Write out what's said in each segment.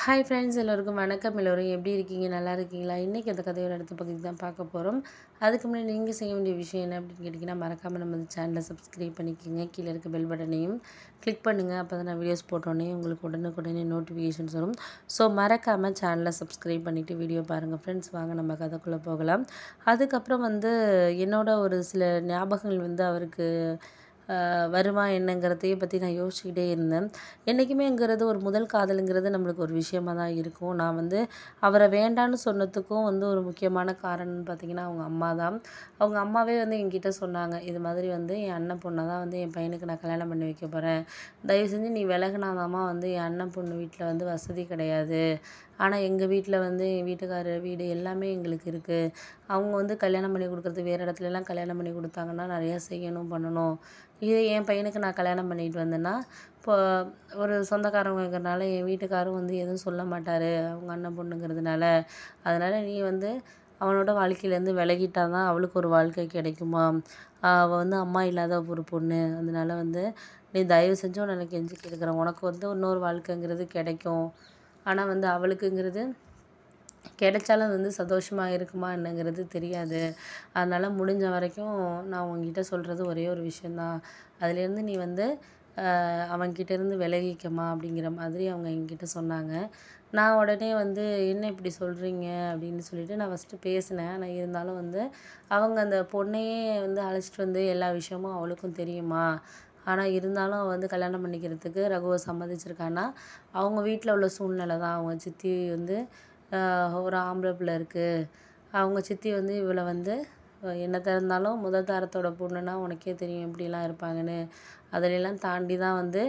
hi friends எல்லோருக்கும் வணக்கம் எல்லோரும் எப்படி இருக்கீங்க நல்லா இருக்கீங்களா இன்றைக்கி அந்த கதையோட அடுத்த பகுதி தான் பார்க்க போகிறோம் அதுக்கு முன்னாடி நீங்கள் செய்ய வேண்டிய விஷயம் என்ன அப்படின்னு கேட்டிங்கன்னா மறக்காமல் நம்ம சேனலை சப்ஸ்கிரைப் பண்ணிக்கோங்க கீழே இருக்க பெல் பட்டனையும் கிளிக் பண்ணுங்கள் அப்போ தான் நான் வீடியோஸ் போட்டோன்னே உங்களுக்கு உடனுக்குடனே நோட்டிஃபிகேஷன்ஸ் வரும் ஸோ மறக்காமல் சேனலை சப்ஸ்கிரைப் பண்ணிவிட்டு வீடியோ பாருங்கள் ஃப்ரெண்ட்ஸ் வாங்க நம்ம கதைக்குள்ளே போகலாம் அதுக்கப்புறம் வந்து என்னோட ஒரு சில ஞாபகங்கள் வந்து அவருக்கு வருமா என்னங்கிறதையே பற்றி நான் யோசிச்சுக்கிட்டே இருந்தேன் என்றைக்குமேங்கிறது ஒரு முதல் காதலுங்கிறது நம்மளுக்கு ஒரு விஷயமாக தான் இருக்கும் நான் வந்து அவரை வேண்டான்னு சொன்னதுக்கும் வந்து ஒரு முக்கியமான காரணம்னு பார்த்திங்கன்னா அவங்க அம்மா தான் அவங்க அம்மாவே வந்து என்கிட்ட சொன்னாங்க இது மாதிரி வந்து என் அண்ணன் பொண்ணை தான் வந்து என் பையனுக்கு நான் கல்யாணம் பண்ணி வைக்க போகிறேன் தயவு செஞ்சு நீ விலகினாதாம்மா வந்து என் அண்ணன் பொண்ணு வீட்டில் வந்து வசதி கிடையாது ஆனால் எங்கள் வீட்டில் வந்து என் வீட்டுக்காரர் வீடு எல்லாமே எங்களுக்கு இருக்குது அவங்க வந்து கல்யாணம் பண்ணி கொடுக்குறது வேறு இடத்துலலாம் கல்யாணம் பண்ணி கொடுத்தாங்கன்னா நிறையா செய்யணும் பண்ணணும் இதே என் பையனுக்கு நான் கல்யாணம் பண்ணிட்டு வந்தேன்னா இப்போ ஒரு சொந்தக்காரவங்க இருக்கிறனால என் வீட்டுக்காரும் வந்து எதுவும் சொல்ல மாட்டார் அவங்க அண்ணன் பொண்ணுங்கிறதுனால அதனால் நீ வந்து அவனோட வாழ்க்கையிலேருந்து விலகிட்டா தான் அவளுக்கு ஒரு வாழ்க்கை கிடைக்குமா அவள் வந்து அம்மா இல்லாத ஒரு பொண்ணு அதனால் வந்து நீ தயவு செஞ்சு உன்னை கெஞ்சி கேட்குறேன் உனக்கு வந்து இன்னொரு வாழ்க்கைங்கிறது கிடைக்கும் ஆனால் வந்து அவளுக்குங்கிறது கிடைச்சாலும் அது வந்து சந்தோஷமாக இருக்குமா என்னங்கிறது தெரியாது அதனால் முடிஞ்ச வரைக்கும் நான் உங்ககிட்ட சொல்கிறது ஒரே ஒரு விஷயந்தான் அதுலேருந்து நீ வந்து அவன்கிட்டேருந்து விலகிக்கமா அப்படிங்கிற மாதிரி அவங்க என்கிட்ட சொன்னாங்க நான் உடனே வந்து என்ன இப்படி சொல்கிறீங்க அப்படின்னு சொல்லிட்டு நான் ஃபஸ்ட்டு பேசினேன் ஆனால் இருந்தாலும் வந்து அவங்க அந்த பொண்ணையே வந்து அழைச்சிட்டு வந்து எல்லா விஷயமும் அவளுக்கும் தெரியுமா ஆனால் இருந்தாலும் வந்து கல்யாணம் பண்ணிக்கிறதுக்கு ரகுவை சம்மதிச்சிருக்கான்னா அவங்க வீட்டில் உள்ள சூழ்நிலை தான் அவங்க சித்தி வந்து ஒரு ஆம்பளை பிள்ளை இருக்குது அவங்க சித்தி வந்து இவளை வந்து என்னத்த இருந்தாலும் முதல் தாரத்தோட பொண்ணுன்னா உனக்கே தெரியும் எப்படிலாம் இருப்பாங்கன்னு அதிலெல்லாம் தாண்டி தான் வந்து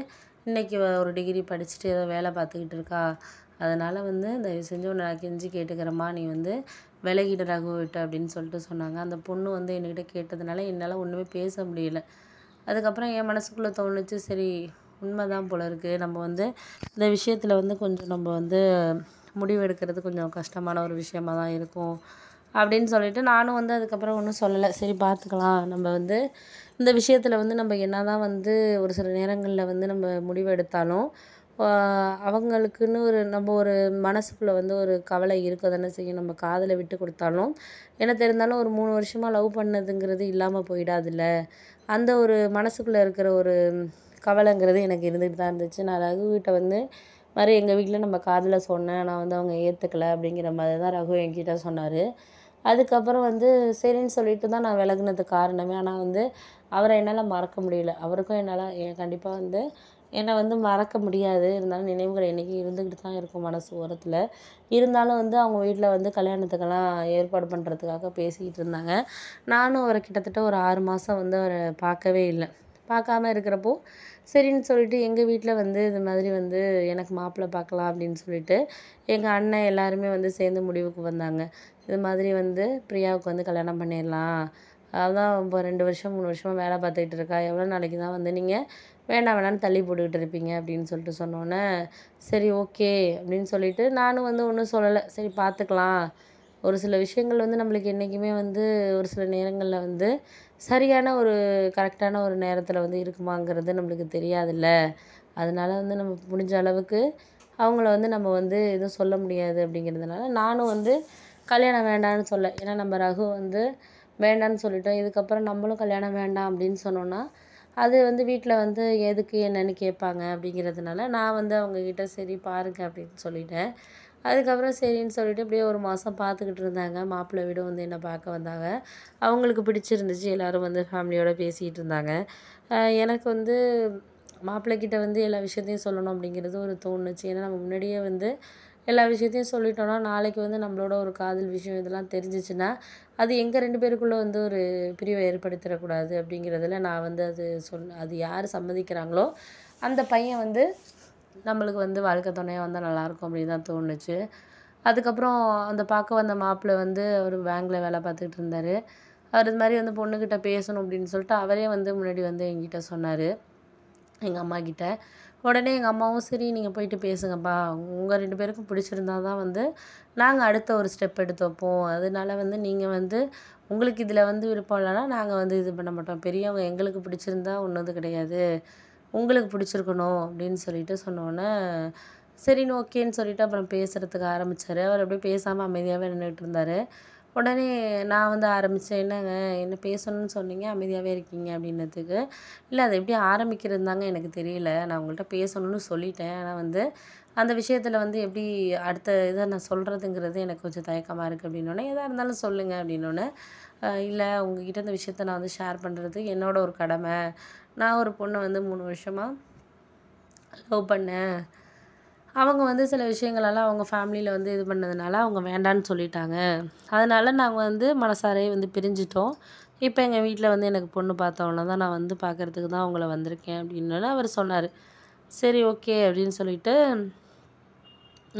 இன்றைக்கி ஒரு டிகிரி படிச்சுட்டு ஏதோ வேலை பார்த்துக்கிட்டு இருக்கா அதனால் வந்து தயவு செஞ்சு உன்னை நான் கெஞ்சி கேட்டுக்கிறேம்மா நீ வந்து விலகிட்டு ரகு விட்டு அப்படின்னு சொல்லிட்டு சொன்னாங்க அந்த பொண்ணு வந்து என்கிட்ட கேட்டதுனால என்னால் ஒன்றுமே பேச முடியல அதுக்கப்புறம் என் மனசுக்குள்ளே தோணுச்சு சரி உண்மை தான் போல இருக்குது நம்ம வந்து இந்த விஷயத்தில் வந்து கொஞ்சம் நம்ம வந்து முடிவு எடுக்கிறது கொஞ்சம் கஷ்டமான ஒரு விஷயமாக தான் இருக்கும் அப்படின்னு சொல்லிட்டு நானும் வந்து அதுக்கப்புறம் ஒன்றும் சொல்லலை சரி பார்த்துக்கலாம் நம்ம வந்து இந்த விஷயத்தில் வந்து நம்ம என்ன தான் வந்து ஒரு சில நேரங்களில் வந்து நம்ம முடிவு எடுத்தாலும் அவங்களுக்குன்னு ஒரு நம்ம ஒரு மனசுக்குள்ளே வந்து ஒரு கவலை இருக்க தானே செய்யும் நம்ம காதில் விட்டு கொடுத்தாலும் என்ன தெரிந்தாலும் ஒரு மூணு வருஷமாக லவ் பண்ணதுங்கிறது இல்லாமல் போயிடாதுல்ல அந்த ஒரு மனசுக்குள்ளே இருக்கிற ஒரு கவலைங்கிறது எனக்கு இருந்துகிட்டு தான் இருந்துச்சு நான் வீட்டை வந்து மாதிரி எங்கள் வீட்டில் நம்ம காதில் சொன்னேன் நான் வந்து அவங்க ஏற்றுக்கலை அப்படிங்கிற மாதிரி தான் ரகு என்கிட்ட சொன்னார் அதுக்கப்புறம் வந்து சரின்னு சொல்லிட்டு தான் நான் விலகுனது காரணமே ஆனால் வந்து அவரை என்னால் மறக்க முடியல அவருக்கும் என்னால் கண்டிப்பாக வந்து என்னை வந்து மறக்க முடியாது இருந்தாலும் நினைவுகள் என்றைக்கும் இருந்துக்கிட்டு தான் இருக்கும் மனசு ஓரத்தில் இருந்தாலும் வந்து அவங்க வீட்டில் வந்து கல்யாணத்துக்கெல்லாம் ஏற்பாடு பண்ணுறதுக்காக பேசிக்கிட்டு இருந்தாங்க நானும் அவரை கிட்டத்தட்ட ஒரு ஆறு மாதம் வந்து அவரை பார்க்கவே இல்லை பார்க்காம இருக்கிறப்போ சரின்னு சொல்லிட்டு எங்கள் வீட்டில் வந்து இது மாதிரி வந்து எனக்கு மாப்பிள்ளை பார்க்கலாம் அப்படின்னு சொல்லிட்டு எங்கள் அண்ணன் எல்லாருமே வந்து சேர்ந்து முடிவுக்கு வந்தாங்க இது மாதிரி வந்து பிரியாவுக்கு வந்து கல்யாணம் பண்ணிடலாம் அதுதான் இப்போ ரெண்டு வருஷம் மூணு வருஷமாக வேலை பார்த்துக்கிட்டு இருக்கா எவ்வளோ நாளைக்கு தான் வந்து நீங்கள் வேண்டாம் வேணாம்னு தள்ளி போட்டுக்கிட்டு இருப்பீங்க அப்படின்னு சொல்லிட்டு சொன்னோன்னே சரி ஓகே அப்படின்னு சொல்லிவிட்டு நானும் வந்து ஒன்றும் சொல்லலை சரி பார்த்துக்கலாம் ஒரு சில விஷயங்கள் வந்து நம்மளுக்கு என்றைக்குமே வந்து ஒரு சில நேரங்களில் வந்து சரியான ஒரு கரெக்டான ஒரு நேரத்தில் வந்து இருக்குமாங்கிறது நம்மளுக்கு தெரியாதுல்ல அதனால் வந்து நம்ம முடிஞ்ச அளவுக்கு அவங்கள வந்து நம்ம வந்து எதுவும் சொல்ல முடியாது அப்படிங்கிறதுனால நானும் வந்து கல்யாணம் வேண்டாம்னு சொல்ல ஏன்னா நம்ம ரகு வந்து வேண்டான்னு சொல்லிட்டோம் இதுக்கப்புறம் நம்மளும் கல்யாணம் வேண்டாம் அப்படின்னு சொன்னோன்னா அது வந்து வீட்டில் வந்து எதுக்கு என்னன்னு கேட்பாங்க அப்படிங்கிறதுனால நான் வந்து அவங்கக்கிட்ட சரி பாருங்கள் அப்படின்னு சொல்லிட்டேன் அதுக்கப்புறம் சரின்னு சொல்லிட்டு அப்படியே ஒரு மாதம் பார்த்துக்கிட்டு இருந்தாங்க மாப்பிள்ளை வீடு வந்து என்னை பார்க்க வந்தாங்க அவங்களுக்கு பிடிச்சிருந்துச்சு எல்லோரும் வந்து ஃபேமிலியோடு பேசிகிட்டு இருந்தாங்க எனக்கு வந்து மாப்பிள்ளைக்கிட்ட வந்து எல்லா விஷயத்தையும் சொல்லணும் அப்படிங்கிறது ஒரு தோணுச்சு ஏன்னா நம்ம முன்னாடியே வந்து எல்லா விஷயத்தையும் சொல்லிட்டோன்னா நாளைக்கு வந்து நம்மளோட ஒரு காதல் விஷயம் இதெல்லாம் தெரிஞ்சிச்சுன்னா அது எங்கள் ரெண்டு பேருக்குள்ளே வந்து ஒரு பிரிவை ஏற்படுத்திடக்கூடாது அப்படிங்கிறதுல நான் வந்து அது சொல் அது யார் சம்மதிக்கிறாங்களோ அந்த பையன் வந்து நம்மளுக்கு வந்து வாழ்க்கை துணையாக வந்தால் நல்லாயிருக்கும் அப்படின்னு தான் தோணுச்சு அதுக்கப்புறம் அந்த பார்க்க வந்த மாப்பிள்ளை வந்து அவர் பேங்க்கில் வேலை பார்த்துக்கிட்டு இருந்தார் அவர் இது மாதிரி வந்து பொண்ணுக்கிட்ட பேசணும் அப்படின்னு சொல்லிட்டு அவரே வந்து முன்னாடி வந்து எங்கிட்ட சொன்னார் எங்கள் அம்மா கிட்ட உடனே எங்கள் அம்மாவும் சரி நீங்கள் போயிட்டு பேசுங்கப்பா உங்கள் ரெண்டு பேருக்கும் பிடிச்சிருந்தா தான் வந்து நாங்கள் அடுத்த ஒரு ஸ்டெப் எடுத்து வைப்போம் அதனால வந்து நீங்கள் வந்து உங்களுக்கு இதில் வந்து விருப்பம் இல்லைன்னா நாங்கள் வந்து இது பண்ண மாட்டோம் பெரியவங்க எங்களுக்கு பிடிச்சிருந்தா ஒன்றும் கிடையாது உங்களுக்கு பிடிச்சிருக்கணும் அப்படின்னு சொல்லிட்டு சொன்னோன்னே சரின்னு ஓகேன்னு சொல்லிவிட்டு அப்புறம் பேசுகிறதுக்கு ஆரம்பித்தார் அவர் அப்படியே பேசாமல் அமைதியாகவே நின்றுட்டு இருந்தார் உடனே நான் வந்து ஆரம்பித்தேன் என்னங்க என்ன பேசணும்னு சொன்னீங்க அமைதியாகவே இருக்கீங்க அப்படின்னதுக்கு இல்லை அதை எப்படி ஆரம்பிக்கிறது தாங்க எனக்கு தெரியல நான் உங்கள்கிட்ட பேசணும்னு சொல்லிட்டேன் ஆனால் வந்து அந்த விஷயத்தில் வந்து எப்படி அடுத்த இதை நான் சொல்கிறதுங்கிறது எனக்கு கொஞ்சம் தயக்கமாக இருக்குது அப்படின்னோடனே எதாக இருந்தாலும் சொல்லுங்கள் அப்படின்னோடனே இல்லை உங்ககிட்ட இந்த விஷயத்த நான் வந்து ஷேர் பண்ணுறது என்னோட ஒரு கடமை நான் ஒரு பொண்ணை வந்து மூணு வருஷமாக லவ் பண்ணேன் அவங்க வந்து சில விஷயங்களெல்லாம் அவங்க ஃபேமிலியில் வந்து இது பண்ணதுனால அவங்க வேண்டான்னு சொல்லிட்டாங்க அதனால் நாங்கள் வந்து மனசாரே வந்து பிரிஞ்சிட்டோம் இப்போ எங்கள் வீட்டில் வந்து எனக்கு பொண்ணு பார்த்தவொன்னே தான் நான் வந்து பார்க்குறதுக்கு தான் அவங்கள வந்திருக்கேன் அப்படின்னு அவர் சொன்னார் சரி ஓகே அப்படின்னு சொல்லிட்டு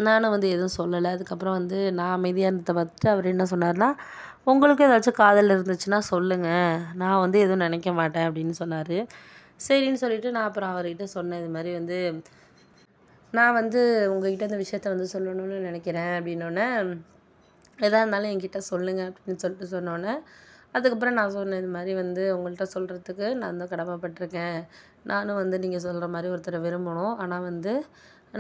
நானும் வந்து எதுவும் சொல்லலை அதுக்கப்புறம் வந்து நான் அமைதியாக இருந்ததை பார்த்துட்டு அவர் என்ன சொன்னார்னா உங்களுக்கு ஏதாச்சும் காதல் இருந்துச்சுன்னா சொல்லுங்கள் நான் வந்து எதுவும் நினைக்க மாட்டேன் அப்படின்னு சொன்னார் சரின்னு சொல்லிவிட்டு நான் அப்புறம் அவர்கிட்ட சொன்னேன் இது மாதிரி வந்து நான் வந்து உங்ககிட்ட இந்த விஷயத்த வந்து சொல்லணும்னு நினைக்கிறேன் அப்படின்னோடனே எதாக இருந்தாலும் என்கிட்ட சொல்லுங்கள் அப்படின்னு சொல்லிட்டு சொன்னோன்னே அதுக்கப்புறம் நான் சொன்னேன் இது மாதிரி வந்து உங்கள்கிட்ட சொல்கிறதுக்கு நான் தான் கடமைப்பட்டிருக்கேன் நானும் வந்து நீங்கள் சொல்கிற மாதிரி ஒருத்தரை விரும்பணும் ஆனால் வந்து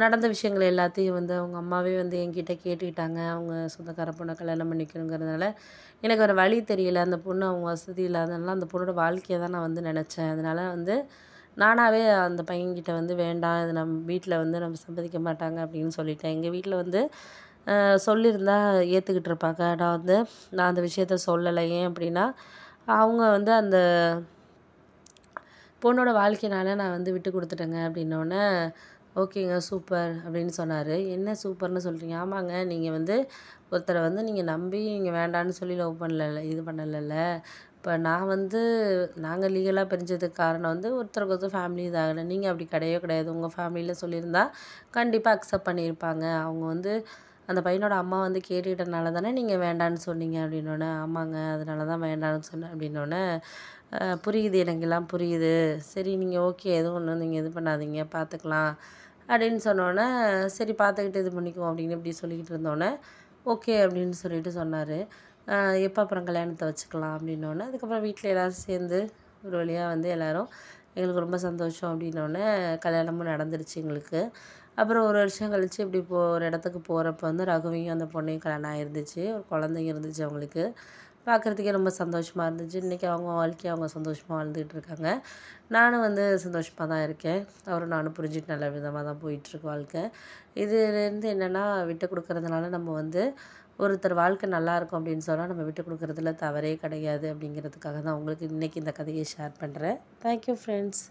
நடந்த விஷயங்கள் எல்லாத்தையும் வந்து அவங்க அம்மாவே வந்து என்கிட்ட கேட்டுக்கிட்டாங்க அவங்க சொந்தக்கார பொண்ணை கல்யாணம் பண்ணிக்கணுங்கிறதுனால எனக்கு ஒரு வழி தெரியல அந்த பொண்ணு அவங்க வசதி இல்லாதனால அந்த பொண்ணோட வாழ்க்கையை தான் நான் வந்து நினச்சேன் அதனால் வந்து நானாகவே அந்த பையன்கிட்ட வந்து வேண்டாம் இது நம்ம வீட்டில் வந்து நம்ம சம்மதிக்க மாட்டாங்க அப்படின்னு சொல்லிட்டேன் எங்கள் வீட்டில் வந்து சொல்லியிருந்தால் ஏற்றுக்கிட்டு இருப்பாங்க நான் வந்து நான் அந்த விஷயத்த சொல்லலை ஏன் அப்படின்னா அவங்க வந்து அந்த பொண்ணோட வாழ்க்கையினால நான் வந்து விட்டு கொடுத்துட்டேங்க அப்படின்னோடனே ஓகேங்க சூப்பர் அப்படின்னு சொன்னார் என்ன சூப்பர்னு சொல்கிறீங்க ஆமாங்க நீங்கள் வந்து ஒருத்தரை வந்து நீங்கள் நம்பி நீங்கள் வேண்டான்னு சொல்லி லவ் பண்ணல இது பண்ணலைல்ல இப்போ நான் வந்து நாங்கள் லீகலாக பிரிஞ்சதுக்கு காரணம் வந்து ஒருத்தருக்கு ஒருத்தர் ஃபேமிலி இதாகலை நீங்கள் அப்படி கிடையவே கிடையாது உங்கள் ஃபேமிலியில் சொல்லியிருந்தா கண்டிப்பாக அக்செப்ட் பண்ணியிருப்பாங்க அவங்க வந்து அந்த பையனோட அம்மா வந்து கேட்டுக்கிட்டனால தானே நீங்கள் வேண்டான்னு சொன்னீங்க அப்படின்னோடனே ஆமாங்க அதனால தான் வேண்டான்னு சொன்னேன் அப்படின்னோடனே புரியுது எனக்கெல்லாம் புரியுது சரி நீங்கள் ஓகே எதுவும் ஒன்று நீங்கள் இது பண்ணாதீங்க பார்த்துக்கலாம் அப்படின்னு சொன்னோன்னே சரி பார்த்துக்கிட்டு இது பண்ணிக்குவோம் அப்படின்னு இப்படி சொல்லிக்கிட்டு இருந்தோன்னே ஓகே அப்படின்னு சொல்லிட்டு சொன்னார் எப்போ அப்புறம் கல்யாணத்தை வச்சுக்கலாம் அப்படின்னோடனே அதுக்கப்புறம் வீட்டில் எல்லோரும் சேர்ந்து ஒரு வழியாக வந்து எல்லோரும் எங்களுக்கு ரொம்ப சந்தோஷம் அப்படின்னோடனே கல்யாணமும் நடந்துருச்சு எங்களுக்கு அப்புறம் ஒரு வருஷம் கழித்து இப்படி போ ஒரு இடத்துக்கு போகிறப்ப வந்து ரகுவையும் அந்த பொண்ணையும் கல்யாணம் ஆகிருந்துச்சு ஒரு குழந்தைங்க இருந்துச்சு அவங்களுக்கு பார்க்குறதுக்கே ரொம்ப சந்தோஷமாக இருந்துச்சு இன்றைக்கி அவங்க வாழ்க்கையை அவங்க சந்தோஷமாக வாழ்ந்துகிட்டு இருக்காங்க நானும் வந்து சந்தோஷமாக தான் இருக்கேன் அவரும் நானும் புரிஞ்சுட்டு நல்ல விதமாக தான் போயிட்டுருக்கு வாழ்க்கை இதுலேருந்து என்னென்னா விட்டு கொடுக்கறதுனால நம்ம வந்து ஒருத்தர் வாழ்க்கை நல்லாயிருக்கும் அப்படின்னு சொன்னால் நம்ம விட்டு கொடுக்குறதுல தவறே கிடையாது அப்படிங்கிறதுக்காக தான் உங்களுக்கு இன்றைக்கி இந்த கதையை ஷேர் பண்ணுறேன் தேங்க்யூ ஃப்ரெண்ட்ஸ்